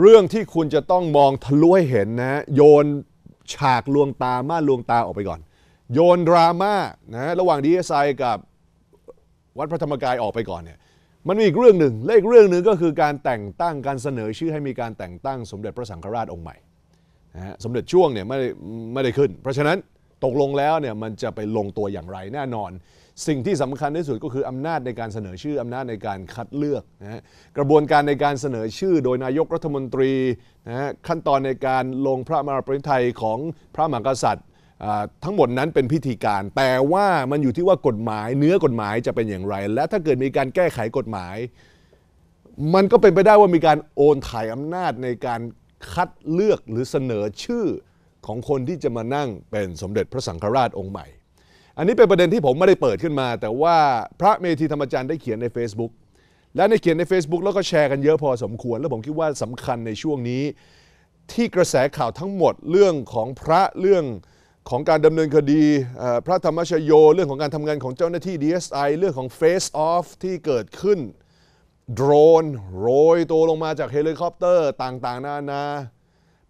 เรื่องที่คุณจะต้องมองทะลุให้เห็นนะโยนฉากลวงตาม่านลวงตาออกไปก่อน โยนดราม่านะระหว่างดีเอสไอกับวัดพระธรรมกายออกไปก่อนเนี่ยมันมีอีกเรื่องหนึ่งและอีกเรื่องหนึ่งก็คือการแต่งตั้งการเสนอชื่อให้มีการแต่งตั้งสมเด็จพระสังฆราชองค์ใหม่นะสมเด็จช่วงเนี่ยไม่ไม่ได้ขึ้น เพราะฉะนั้นตกลงแล้วเนี่ยมันจะไปลงตัวอย่างไรแน่นอน สิ่งที่สำคัญที่สุดก็คืออำนาจในการเสนอชื่ออำนาจในการคัดเลือกนะฮะกระบวนการในการเสนอชื่อโดยนายกรัฐมนตรีนะฮะขั้นตอนในการลงพระมหาปริไทยของพระมหากษัตริย์ทั้งหมดนั้นเป็นพิธีการ แต่ว่ามันอยู่ที่ว่ากฎหมาย เนื้อกฎหมายจะเป็นอย่างไร และถ้าเกิดมีการแก้ไขกฎหมาย มันก็เป็นไปได้ว่ามีการโอนถ่ายอำนาจในการคัดเลือกหรือเสนอชื่อของคนที่จะมานั่งเป็นสมเด็จพระสังฆราชองค์ใหม่ อันนี้เป็นประเด็นที่ผมไม่ได้เปิดขึ้นมา แต่ว่าพระเมธีธรรมจารย์ได้เขียนใน Facebook และในเขียนใน Facebook แล้วก็แชร์กันเยอะพอสมควร แล้วผมคิดว่าสำคัญในช่วงนี้ ที่กระแสข่าวทั้งหมดเรื่องของพระเรื่องของการดำเนินคดีพระธรรมชโยเรื่องของการทำงานของเจ้าหน้าที่ DSI เรื่องของ Face Off ที่เกิดขึ้นโดรนโรยตัวลงมาจากเฮลิคอปเตอร์ต่างๆนานานา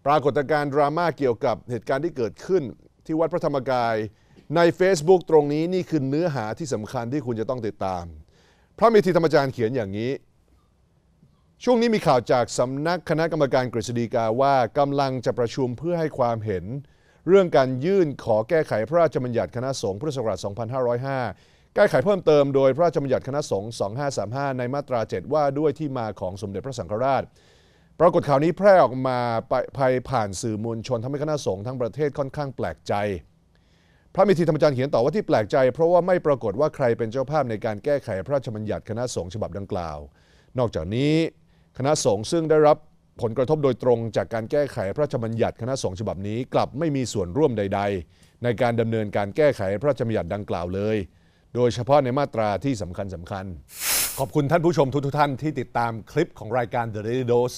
ปรากฏการณ์ดราม่าเกี่ยวกับเหตุการณ์ที่เกิดขึ้น ที่วัดพระธรรมกายใน Facebook ตรงนี้นี่คือเนื้อหาที่สำคัญที่คุณจะต้องติดตาม พระเมธีธรรมจารย์เขียนอย่างนี้ ช่วงนี้มีข่าวจากสำนักคณะกรรมการกฤษฎีกาว่ากำลังจะประชุมเพื่อให้ความเห็น เรื่องการยื่นขอแก้ไขพระราชบัญญัติคณะสงฆ์พุทธศักราช 2505 แก้ไขเพิ่มเติมโดยพระราชบัญญัติคณะสงฆ์ 2535 ในมาตรา 7 ว่าด้วยที่มาของสมเด็จพระสังฆราชปรากฏข่าวนี้แพร่ออกมาภายผ่านสื่อมวลชนทำให้คณะสงฆ์ทั้งประเทศค่อนข้างแปลกใจ พระมิธีธรรมจารย์เขียนต่อว่าที่แปลกใจเพราะว่าไม่ปรากฏว่าใครเป็นเจ้าภาพในการแก้ไขพระราชบัญญัติคณะสงฆ์ฉบับดังกล่าว นอกจากนี้คณะสงฆ์ซึ่งได้รับผลกระทบโดยตรงจากการแก้ไขพระราชบัญญัติคณะสงฆ์ฉบับนี้กลับไม่มีส่วนร่วมใด ๆ ในการดำเนินการแก้ไขพระราชบัญญัติดังกล่าวเลย โดยเฉพาะในมาตราที่สำคัญสำคัญ ขอบคุณท่านผู้ชมทุกท่านที่ติดตามคลิปของรายการ The Daily Dose